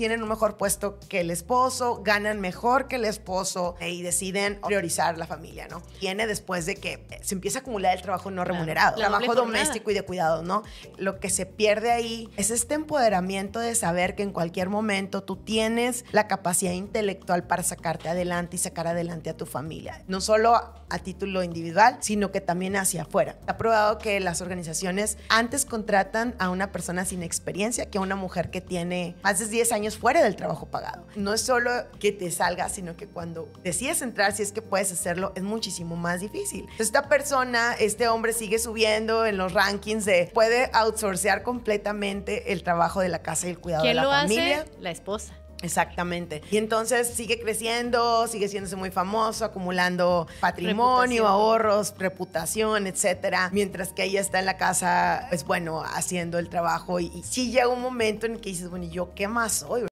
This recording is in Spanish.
tienen un mejor puesto que el esposo, ganan mejor que el esposo eh, y deciden priorizar la familia, ¿no? Viene después de que eh, se empieza a acumular el trabajo no remunerado, trabajo doméstico y de cuidado, ¿no? Lo que se pierde ahí es este empoderamiento de saber que en cualquier momento tú tienes la capacidad intelectual para sacarte adelante y sacar adelante a tu familia. No solo a título individual, sino que también hacia afuera. Ha probado que las organizaciones antes contratan a una persona sin experiencia que a una mujer que tiene más de 10 años fuera del trabajo pagado. No es solo que te salga, sino que cuando decides entrar, si es que puedes hacerlo, es muchísimo más difícil. esta persona, este hombre sigue subiendo en los rankings de puede outsourcear completamente el trabajo de la casa y el cuidado de la familia. ¿Quién lo hace? La esposa. Exactamente. Y entonces sigue creciendo, sigue siéndose muy famoso, acumulando patrimonio, ahorros, reputación, etcétera. Mientras que ella está en la casa, pues bueno, haciendo el trabajo. Y, sí llega un momento en que dices, bueno, ¿y yo qué más soy?